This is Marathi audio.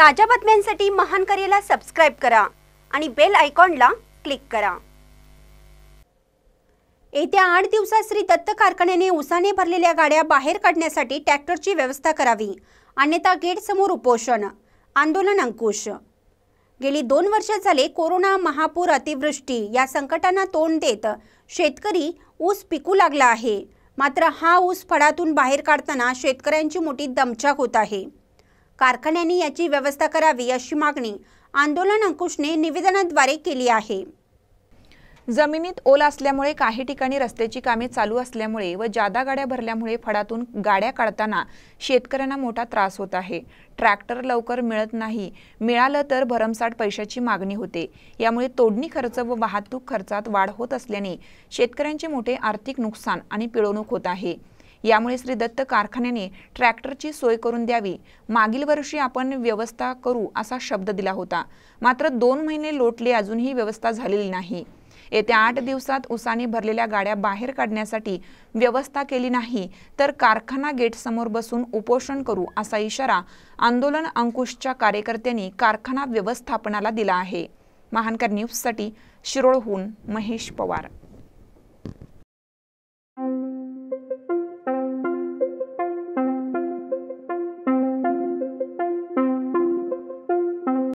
ताज्या बातम्यांसाठी महान करेला सबस्क्राईब करा आणि बेल आयकॉनला क्लिक करा येत्या आठ दिवसात श्री दत्त कारखान्याने उसाने भरलेल्या गाड्या बाहेर काढण्यासाठी ट्रॅक्टरची व्यवस्था करावी अन्यथा गेटसमोर उपोषण आंदोलन अंकुश गेली दोन वर्ष झाले कोरोना महापूर अतिवृष्टी या संकटांना तोंड देत शेतकरी ऊस पिकू लागला आहे मात्र हा ऊस फडातून बाहेर काढताना शेतकऱ्यांची मोठी दमछाक होत आहे कारखान्यांनी याची व्यवस्था करावी अशी मागणी आंदोलन अंकुशने निवेदनाद्वारे केली आहे जमिनीत ओल असल्यामुळे काही ठिकाणी रस्त्याची कामे चालू असल्यामुळे व जादा गाड्या भरल्यामुळे फडातून गाड्या काढताना शेतकऱ्यांना मोठा त्रास होत आहे ट्रॅक्टर लवकर मिळत नाही मिळालं तर भरमसाठ पैशाची मागणी होते यामुळे तोडणी खर्च व वाहतूक खर्चात वाढ होत असल्याने शेतकऱ्यांचे मोठे आर्थिक नुकसान आणि पिळवणूक होत आहे यामुळे श्री दत्त कारखान्याने ट्रॅक्टरची सोय करून द्यावी मागील वर्षी आपण व्यवस्था करू असा शब्द दिला होता मात्र दोन महिने लोटले अजूनही व्यवस्था झालेली नाही येत्या आठ दिवसात उसाने भरलेल्या गाड्या बाहेर काढण्यासाठी व्यवस्था केली नाही तर कारखाना गेटसमोर बसून उपोषण करू असा इशारा आंदोलन अंकुशच्या कार्यकर्त्यांनी कारखाना व्यवस्थापनाला दिला आहे महानकर न्यूजसाठी शिरोळहून महेश पवार